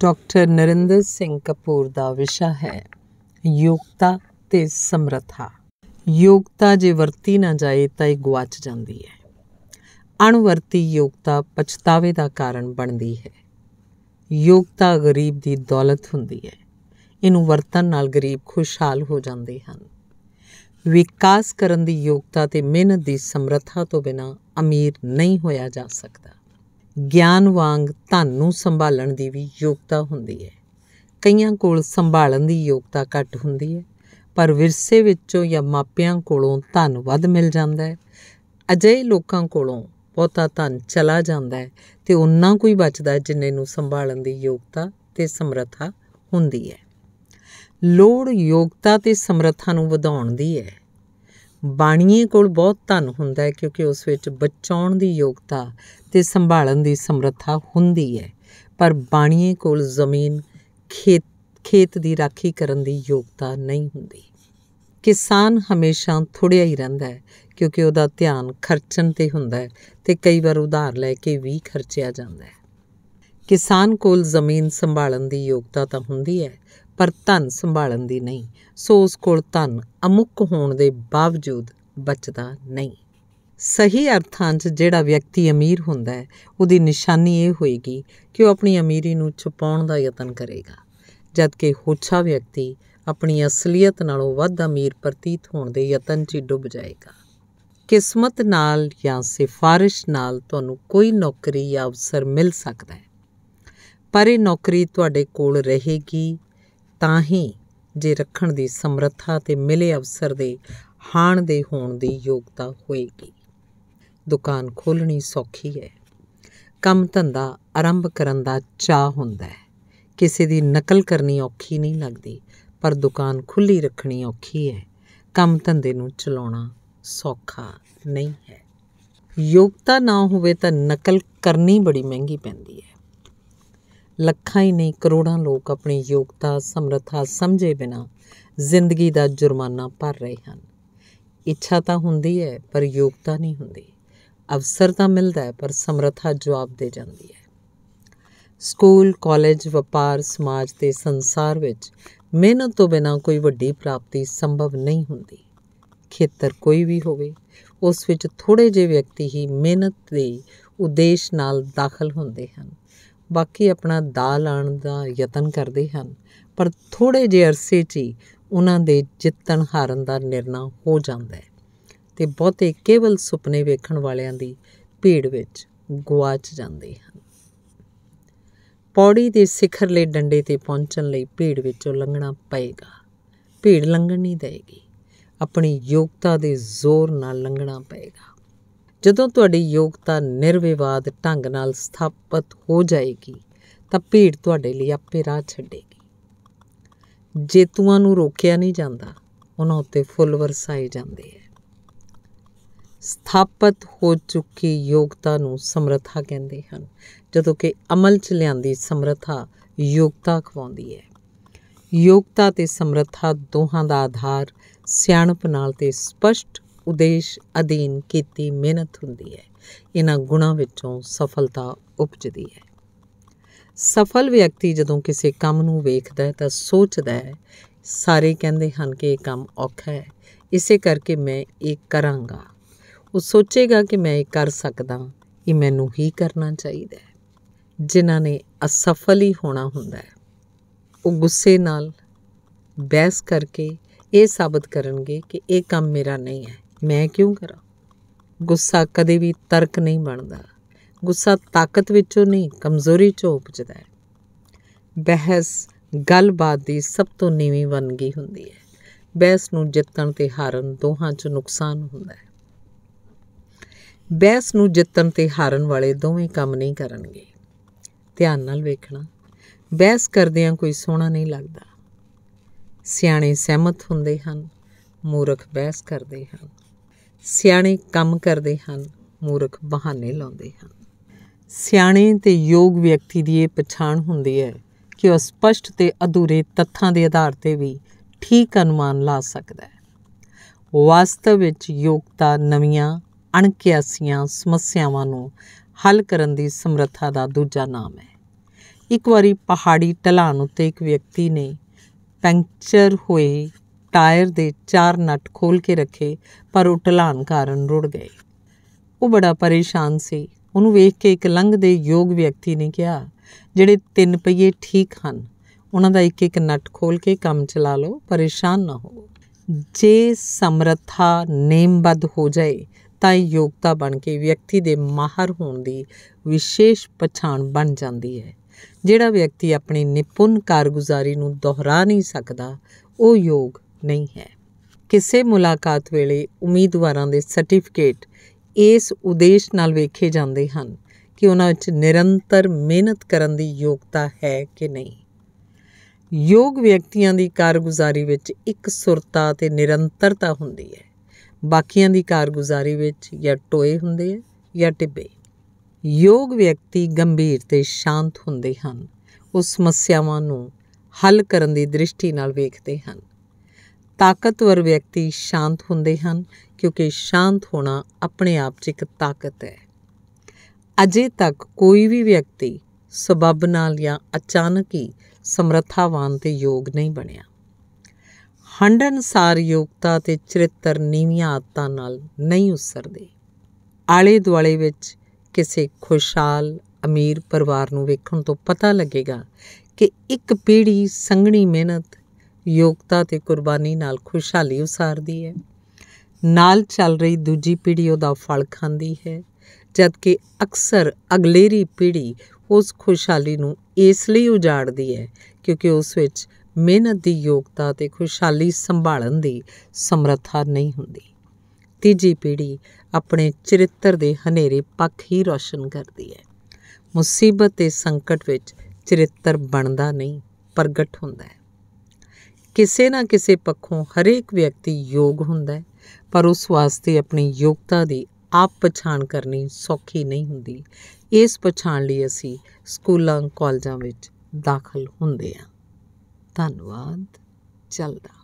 doctor Narinder Singh Kapoor ਦਾ ਵਿਸ਼ਾ ਹੈ ਯੋਗਤਾ ਤੇ ਸਮਰੱਥਾ ਯੋਗਤਾ ਜੇ ਵਰਤੀ ਨਾ ਜਾਏ ਤਾਂ ਇਹ ਗਵਾਚ ਜਾਂਦੀ ਹੈ ਅਣਵਰਤੀ ਯੋਗਤਾ ਪਛਤਾਵੇ ਦਾ ਕਾਰਨ ਬਣਦੀ ਹੈ ਯੋਗਤਾ ਗਰੀਬ ਦੀ ਦੌਲਤ ਹੁੰਦੀ ਹੈ ਇਹਨੂੰ ਵਰਤਨ ਨਾਲ ਗਰੀਬ ਖੁਸ਼ਹਾਲ ਹੋ ਜਾਂਦੇ ਹਨ ਵਿਕਾਸ ਕਰਨ ਦੀ ਯੋਗਤਾ ਤੇ ਮਿਹਨਤ ਦੀ ਸਮਰੱਥਾ ਤੋਂ ਬਿਨਾ ਅਮੀਰ ਨਹੀਂ ਹੋਇਆ ਜਾ ਸਕਦਾ ਗਿਆਨ ਵਾਂਗ ਧਨ ਨੂੰ ਸੰਭਾਲਣ ਦੀ ਵੀ ਯੋਗਤਾ ਹੁੰਦੀ ਹੈ ਕਈਆਂ ਕੋਲ ਸੰਭਾਲਣ ਦੀ ਯੋਗਤਾ ਘੱਟ ਹੁੰਦੀ ਹੈ ਪਰ ਵਿਰਸੇ ਵਿੱਚੋਂ ਜਾਂ ਮਾਪਿਆਂ ਕੋਲੋਂ ਧਨ ਵੱਧ ਮਿਲ ਜਾਂਦਾ ਹੈ ਅਜੇ ਲੋਕਾਂ ਕੋਲੋਂ ਬਹੁਤਾ ਧਨ ਚਲਾ ਜਾਂਦਾ ਹੈ ਤੇ ਉਹਨਾਂ ਕੋਈ ਬਚਦਾ ਜਿੰਨੇ ਨੂੰ ਸੰਭਾਲਣ ਦੀ ਯੋਗਤਾ ਤੇ ਸਮਰੱਥਾ ਹੁੰਦੀ ਹੈ ਲੋੜ ਯੋਗਤਾ ਤੇ ਸਮਰੱਥਾ ਨੂੰ ਵਧਾਉਣ ਦੀ ਹੈ ਬਾਣੀਏ ਕੋਲ ਬਹੁਤ ਧਨ ਹੁੰਦਾ ਹੈ ਕਿਉਂਕਿ ਉਸ ਵਿੱਚ ਬਚਾਉਣ ਦੀ ਯੋਗਤਾ ਤੇ ਸੰਭਾਲਣ ਦੀ ਸਮਰੱਥਾ ਹੁੰਦੀ ਹੈ ਪਰ ਬਾਣੀਏ ਕੋਲ ਜ਼ਮੀਨ ਖੇਤ ਖੇਤ ਦੀ ਰਾਖੀ ਕਰਨ ਦੀ ਯੋਗਤਾ ਨਹੀਂ ਹੁੰਦੀ ਕਿਸਾਨ ਹਮੇਸ਼ਾ ਥੋੜਿਆ ਹੀ ਰਹਿੰਦਾ ਹੈ ਕਿਉਂਕਿ ਉਹਦਾ ਧਿਆਨ ਖਰਚਣ ਤੇ ਹੁੰਦਾ ਹੈ ਤੇ ਕਈ ਵਾਰ ਉਧਾਰ ਲੈ ਕੇ ਵੀ ਖਰਚਿਆ ਜਾਂਦਾ ਹੈ ਕਿਸਾਨ ਕੋਲ ਜ਼ਮੀਨ ਸੰਭਾਲਣ ਦੀ ਯੋਗਤਾ ਤਾਂ ਹੁੰਦੀ ਹੈ ਪਰ ਧਨ ਸੰਭਾਲਣ ਦੀ ਨਹੀਂ ਸੋ ਉਸ ਕੋਲ ਧਨ ਅਮੁੱਕ ਹੋਣ ਦੇ ਬਾਵਜੂਦ ਬਚਦਾ ਨਹੀਂ ਸਹੀ ਅਰਥਾਂ 'ਚ ਜਿਹੜਾ ਵਿਅਕਤੀ ਅਮੀਰ ਹੁੰਦਾ ਹੈ ਉਹਦੀ ਨਿਸ਼ਾਨੀ ਇਹ ਹੋਏਗੀ ਕਿ ਉਹ ਆਪਣੀ ਅਮੀਰੀ ਨੂੰ ਛੁਪਾਉਣ ਦਾ ਯਤਨ ਕਰੇਗਾ ਜਦਕਿ ਹੋਛਾ ਵਿਅਕਤੀ ਆਪਣੀ ਅਸਲੀਅਤ ਨਾਲੋਂ ਵੱਧ ਅਮੀਰ ਪ੍ਰਤੀਤ ਹੋਣ ਦੇ ਯਤਨ 'ਚ ਡੁੱਬ ਜਾਏਗਾ ਕਿਸਮਤ ਨਾਲ ਜਾਂ ਸਿਫਾਰਿਸ਼ ਨਾਲ ਤੁਹਾਨੂੰ ਕੋਈ ਨੌਕਰੀ ਜਾਂ ਅਵਸਰ ਮਿਲ ਸਕਦਾ ਹੈ ਪਰ ਇਹ ਨੌਕਰੀ ਤੁਹਾਡੇ ਕੋਲ ਰਹੇਗੀ ਤਾਂ ਹੀ ਜੇ ਰੱਖਣ ਦੀ ਸਮਰੱਥਾ ਤੇ ਮਿਲੇ ਅਵਸਰ ਦੇ ਹਾਣ ਦੇ ਹੋਣ ਦੀ ਯੋਗਤਾ ਹੋਏਗੀ ਦੁਕਾਨ ਖੋਲਣੀ ਸੌਖੀ ਹੈ ਕੰਮ ਧੰਦਾ ਆਰੰਭ ਕਰਨ ਦਾ ਚਾਹ ਹੁੰਦਾ ਹੈ ਕਿਸੇ ਦੀ ਨਕਲ ਕਰਨੀ ਔਖੀ ਨਹੀਂ ਲੱਗਦੀ ਪਰ ਦੁਕਾਨ ਖੁੱਲੀ ਰੱਖਣੀ ਔਖੀ ਹੈ ਕੰਮ ਧੰਦੇ ਨੂੰ ਚਲਾਉਣਾ ਸੌਖਾ ਨਹੀਂ ਹੈ ਯੋਗਤਾ ਨਾ ਹੋਵੇ ਤਾਂ ਨਕਲ ਕਰਨੀ ਬੜੀ ਮਹਿੰਗੀ ਪੈਂਦੀ ਹੈ ਲੱਖਾਂ ਹੀ ਨਹੀਂ ਕਰੋੜਾਂ ਲੋਕ ਆਪਣੀ ਯੋਗਤਾ ਸਮਰੱਥਾ ਸਮਝੇ ਬਿਨਾ ਜ਼ਿੰਦਗੀ ਦਾ ਜੁਰਮਾਨਾ ਭਰ ਰਹੇ ਹਨ ਇੱਛਾ ਤਾਂ ਹੁੰਦੀ ਹੈ ਪਰ ਯੋਗਤਾ ਨਹੀਂ ਹੁੰਦੀ ਅਵਸਰ ਤਾਂ ਮਿਲਦਾ ਹੈ ਪਰ ਸਮਰੱਥਾ ਜਵਾਬ ਦੇ ਜਾਂਦੀ ਹੈ ਸਕੂਲ ਕਾਲਜ ਵਪਾਰ ਸਮਾਜ ਤੇ ਸੰਸਾਰ ਵਿੱਚ ਮਿਹਨਤ ਤੋਂ ਬਿਨਾ ਕੋਈ ਵੱਡੀ ਪ੍ਰਾਪਤੀ ਸੰਭਵ ਨਹੀਂ ਹੁੰਦੀ ਖੇਤਰ ਕੋਈ ਵੀ ਹੋਵੇ ਉਸ ਵਿੱਚ ਥੋੜੇ ਜਿਹੇ ਵਿਅਕਤੀ ਹੀ ਮਿਹਨਤ ਦੇ ਉਦੇਸ਼ ਨਾਲ ਦਾਖਲ ਹੁੰਦੇ ਹਨ ਬਾਕੀ ਆਪਣਾ ਦਾ ਲਾਣ ਦਾ ਯਤਨ ਕਰਦੇ ਹਨ ਪਰ ਥੋੜੇ ਜਿਹੇ ਅਰਸੇ 'ਚ ਹੀ ਉਹਨਾਂ ਦੇ ਜਿੱਤਣ ਹਾਰਨ ਦਾ ਨਿਰਣਾ ਹੋ ਜਾਂਦਾ ਹੈ ਤੇ ਬਹੁਤੇ ਕੇਵਲ ਸੁਪਨੇ ਵੇਖਣ ਵਾਲਿਆਂ ਦੀ ਭੀੜ ਵਿੱਚ ਗਵਾਚ ਜਾਂਦੇ ਹਨ ਪੌੜੀ ਦੇ ਸਿਖਰਲੇ ਡੰਡੇ ਤੇ ਪਹੁੰਚਣ ਲਈ ਭੀੜ ਵਿੱਚੋਂ ਲੰਘਣਾ ਪਏਗਾ ਭੀੜ ਲੰਘਣ ਨਹੀਂ ਦੇਗੀ ਆਪਣੀ ਯੋਗਤਾ ਦੇ ਜ਼ੋਰ ਨਾਲ ਲੰਘਣਾ ਪਏਗਾ ਜਦੋਂ ਤੁਹਾਡੀ ਯੋਗਤਾ ਨਿਰਵਿਵਾਦ ਢੰਗ ਨਾਲ ਸਥਾਪਿਤ ਹੋ ਜਾਏਗੀ ਤਾਂ ਭੀੜ ਤੁਹਾਡੇ ਲਈ ਆਪੇ ਰਾਹ ਛੱਡੇਗੀ ਜੇਤੂਆਂ ਨੂੰ ਰੋਕਿਆ ਨਹੀਂ ਜਾਂਦਾ ਉਹਨਾਂ ਉੱਤੇ ਫੁੱਲ ਵਰਸਾਏ ਜਾਂਦੇ ਹੈ ਸਥਾਪਿਤ ਹੋ ਚੁੱਕੀ ਯੋਗਤਾ ਨੂੰ ਸਮਰੱਥਾ ਕਹਿੰਦੇ ਹਨ ਜਦੋਂ ਕਿ ਅਮਲ 'ਚ ਲਿਆਂਦੀ ਸਮਰੱਥਾ ਯੋਗਤਾ ਖਵਾਉਂਦੀ ਹੈ ਯੋਗਤਾ ਤੇ ਸਮਰੱਥਾ ਦੋਹਾਂ ਦਾ ਆਧਾਰ ਸਿਆਣਪ ਨਾਲ ਤੇ ਸਪਸ਼ਟ ਉਦੇਸ਼ ਅਧੀਨ ਕੀਤੀ ਮਿਹਨਤ ਹੁੰਦੀ ਹੈ ਇਹਨਾਂ ਗੁਣਾਂ ਵਿੱਚੋਂ ਸਫਲਤਾ ਉਪਜਦੀ ਹੈ ਸਫਲ ਵਿਅਕਤੀ ਜਦੋਂ ਕਿਸੇ ਕੰਮ ਨੂੰ ਵੇਖਦਾ ਹੈ ਤਾਂ ਸੋਚਦਾ ਹੈ ਸਾਰੇ ਕਹਿੰਦੇ ਹਨ ਕਿ ਇਹ ਕੰਮ ਔਖਾ ਹੈ ਇਸੇ ਕਰਕੇ ਮੈਂ ਇਹ ਕਰਾਂਗਾ ਉਹ ਸੋਚੇਗਾ ਕਿ ਮੈਂ ਇਹ ਕਰ ਸਕਦਾ ਇਹ ਮੈਨੂੰ ਹੀ ਕਰਨਾ ਚਾਹੀਦਾ ਹੈ ਜਿਨ੍ਹਾਂ ਨੇ ਅਸਫਲ ਹੀ ਹੋਣਾ ਹੁੰਦਾ ਹੈ ਉਹ ਗੁੱਸੇ ਨਾਲ ਬਹਿਸ ਕਰਕੇ ਇਹ ਸਾਬਤ ਕਰਨਗੇ ਕਿ ਇਹ ਕੰਮ ਮੇਰਾ ਨਹੀਂ ਹੈ ਮੈਂ ਕਿਉਂ ਕਰਾਂ ਗੁੱਸਾ ਕਦੇ ਵੀ ਤਰਕ ਨਹੀਂ ਬਣਦਾ ਗੁੱਸਾ ਤਾਕਤ ਵਿੱਚੋਂ ਨਹੀਂ ਕਮਜ਼ੋਰੀ ਚੋਂ ਉਪਜਦਾ ਹੈ ਬਹਿਸ ਗੱਲਬਾਤ ਦੀ ਸਭ ਤੋਂ ਨੀਵੀਂ ਵੰਗੀ ਹੁੰਦੀ ਹੈ ਬਹਿਸ ਨੂੰ ਜਿੱਤਣ ਤੇ ਹਾਰਨ ਦੋਹਾਂ 'ਚ ਨੁਕਸਾਨ ਹੁੰਦਾ ਹੈ ਬਹਿਸ ਨੂੰ ਜਿੱਤਣ ਤੇ ਹਾਰਨ ਵਾਲੇ ਦੋਵੇਂ ਕੰਮ ਨਹੀਂ ਕਰਨਗੇ ਧਿਆਨ ਨਾਲ ਵੇਖਣਾ ਬਹਿਸ ਕਰਦਿਆਂ ਕੋਈ ਸੋਹਣਾ ਨਹੀਂ ਲੱਗਦਾ ਸਿਆਣੇ ਸਹਿਮਤ ਹੁੰਦੇ ਹਨ ਮੂਰਖ ਬਹਿਸ ਕਰਦੇ ਹਨ ਸਿਆਣੇ ਕੰਮ ਕਰਦੇ ਹਨ ਮੂਰਖ ਬਹਾਨੇ ਲਾਉਂਦੇ ਹਨ ਸਿਆਣੇ ਤੇ ਯੋਗ ਵਿਅਕਤੀ ਦੀ ਇਹ ਪਛਾਣ ਹੁੰਦੀ ਹੈ ਕਿ ਉਹ ਸਪਸ਼ਟ ਤੇ ਅਧੂਰੇ ਤੱਥਾਂ ਦੇ ਆਧਾਰ ਤੇ ਵੀ ਠੀਕ ਅਨੁਮਾਨ ਲਾ ਸਕਦਾ ਹੈ ਵਾਸਤਵ ਵਿੱਚ ਯੋਗਤਾ ਨਵੀਆਂ ਅਣਕਿਆਸੀਆਂ ਸਮੱਸਿਆਵਾਂ ਨੂੰ ਹੱਲ ਕਰਨ ਦੀ ਸਮਰੱਥਾ ਦਾ ਦੂਜਾ ਨਾਮ ਹੈ ਇੱਕ ਵਾਰੀ ਪਹਾੜੀ ਢਲਾਨ ਉੱਤੇ ਇੱਕ ਵਿਅਕਤੀ ਨੇ ਪੈਂਚਰ ਹੋਏ ਟਾਇਰ ਦੇ ਚਾਰ ਨਟ ਖੋਲ ਕੇ ਰੱਖੇ ਪਰ ਉਹ ਢਲਾਨ ਕਾਰਨ ਰੁੜ ਗਏ ਉਹ ਬੜਾ ਪਰੇਸ਼ਾਨ ਸੀ ਉਹਨੂੰ ਵੇਖ ਕੇ ਇੱਕ ਲੰਘ ਦੇ ਯੋਗ ਵਿਅਕਤੀ ਨੇ ਕਿਹਾ ਜਿਹੜੇ ਤਿੰਨ ਪਹੀਏ ਠੀਕ ਹਨ ਉਹਨਾਂ ਦਾ ਇੱਕ ਇੱਕ ਨਟ ਖੋਲ ਕੇ ਕੰਮ ਚਲਾ ਲਓ ਪਰੇਸ਼ਾਨ ਨਾ ਹੋ ਜੇ ਸਮਰੱਥਾ ਨੇਮਬੱਧ ਹੋ ਜਾਏ ਤਾਂ ਯੋਗਤਾ ਬਣ ਕੇ ਵਿਅਕਤੀ ਦੇ ਮਾਹਰ ਹੋਣ ਦੀ ਵਿਸ਼ੇਸ਼ ਪਛਾਣ ਬਣ ਜਾਂਦੀ ਹੈ ਜਿਹੜਾ ਵਿਅਕਤੀ ਆਪਣੀ ਨਿਪੁੰਨ ਕਾਰਗੁਜ਼ਾਰੀ ਨੂੰ ਦੁਹਰਾ ਨਹੀਂ ਸਕਦਾ ਉਹ ਯੋਗ ਨਹੀਂ ਹੈ ਕਿਸੇ ਮੁਲਾਕਾਤ ਵੇਲੇ ਉਮੀਦਵਾਰਾਂ ਦੇ ਸਰਟੀਫਿਕੇਟ ਇਸ ਉਦੇਸ਼ ਨਾਲ ਵੇਖੇ ਜਾਂਦੇ ਹਨ ਕਿ ਉਹਨਾਂ ਵਿੱਚ ਨਿਰੰਤਰ ਮਿਹਨਤ ਕਰਨ ਦੀ ਯੋਗਤਾ ਹੈ ਕਿ ਨਹੀਂ ਯੋਗ ਵਿਅਕਤੀਆਂ ਦੀ ਕਾਰਗੁਜ਼ਾਰੀ ਵਿੱਚ ਇੱਕ ਸੁਰਤਾ ਤੇ ਨਿਰੰਤਰਤਾ ਹੁੰਦੀ ਹੈ ਬਾਕੀਆਂ ਦੀ ਕਾਰਗੁਜ਼ਾਰੀ ਵਿੱਚ ਜਾਂ ਟੋਏ ਹੁੰਦੇ ਆ ਜਾਂ ਟਿੱਬੇ ਯੋਗ ਵਿਅਕਤੀ ਗੰਭੀਰ ਤੇ ਸ਼ਾਂਤ ਹੁੰਦੇ ਹਨ ਉਹ ਸਮੱਸਿਆਵਾਂ ਨੂੰ ਹੱਲ ਕਰਨ ਦੀ ਦ੍ਰਿਸ਼ਟੀ ਨਾਲ ਵੇਖਦੇ ਹਨ ਤਾਕਤਵਰ ਵਿਅਕਤੀ ਸ਼ਾਂਤ ਹੁੰਦੇ ਹਨ ਕਿਉਂਕਿ ਸ਼ਾਂਤ ਹੋਣਾ ਆਪਣੇ ਆਪ 'ਚ ਇੱਕ ਤਾਕਤ ਹੈ ਅਜੇ ਤੱਕ ਕੋਈ ਵੀ ਵਿਅਕਤੀ ਸਬਬ ਨਾਲ ਜਾਂ ਅਚਾਨਕ ਹੀ ਸਮਰੱਥਾਵਾਨ ਤੇ ਯੋਗ ਨਹੀਂ ਬਣਿਆ ਹੰਡ ਅਨਸਾਰ ਯੋਗਤਾ ਤੇ ਚਰਿੱਤਰ ਨੀਵੀਆਂ ਆਤਾਂ ਨਾਲ ਨਹੀਂ ਉਸਰਦੇ ਆਲੇ ਦੁਆਲੇ ਵਿੱਚ ਕਿਸੇ ਖੁਸ਼ਹਾਲ ਅਮੀਰ ਪਰਿਵਾਰ ਨੂੰ ਵੇਖਣ ਤੋਂ ਪਤਾ ਲੱਗੇਗਾ ਕਿ ਇੱਕ ਪੀੜ੍ਹੀ ਸੰਘਣੀ ਮਿਹਨਤ ਯੋਗਤਾ ਤੇ ਕੁਰਬਾਨੀ ਨਾਲ ਖੁਸ਼ਹਾਲੀ ਉਸਾਰਦੀ ਹੈ ਨਾਲ ਚੱਲ ਰਹੀ ਦੂਜੀ ਪੀੜ੍ਹੀ ਉਹਦਾ ਫਲ ਖਾਂਦੀ ਹੈ ਜਦਕਿ ਅਕਸਰ ਅਗਲੇਰੀ ਪੀੜ੍ਹੀ ਉਸ ਖੁਸ਼ਹਾਲੀ ਨੂੰ ਇਸ ਲਈ ਉਜਾੜਦੀ ਹੈ ਕਿਉਂਕਿ ਉਸ ਵਿੱਚ ਮਿਹਨਤ ਦੀ ਯੋਗਤਾ ਤੇ ਖੁਸ਼ਹਾਲੀ ਸੰਭਾਲਣ ਦੀ ਸਮਰੱਥਾ ਨਹੀਂ ਹੁੰਦੀ ਤੀਜੀ ਪੀੜ੍ਹੀ ਆਪਣੇ ਚਰਿੱਤਰ ਦੇ ਹਨੇਰੇ ਪੱਖ ਹੀ ਰੋਸ਼ਨ ਕਰਦੀ ਹੈ ਮੁਸੀਬਤ ਤੇ ਸੰਕਟ ਵਿੱਚ ਚਰਿੱਤਰ ਬਣਦਾ ਨਹੀਂ ਪ੍ਰਗਟ ਹੁੰਦਾ ਹੈ ਕਿਸੇ ਨਾ ਕਿਸੇ ਪੱਖੋਂ ਹਰੇਕ ਵਿਅਕਤੀ ਯੋਗ ਹੁੰਦਾ ਹੈ ਪਰ ਉਸ ਵਾਸਤੇ ਆਪਣੀ ਯੋਗਤਾ ਦੀ ਆਪ ਪਛਾਣ ਕਰਨੀ ਸੌਖੀ ਨਹੀਂ ਹੁੰਦੀ ਇਸ ਪਛਾਣ ਲਈ ਅਸੀਂ ਸਕੂਲਾਂ ਕਾਲਜਾਂ ਵਿੱਚ ਦਾਖਲ ਹੁੰਦੇ ਹਾਂ ਧੰਨਵਾਦ ਚੱਲਦਾ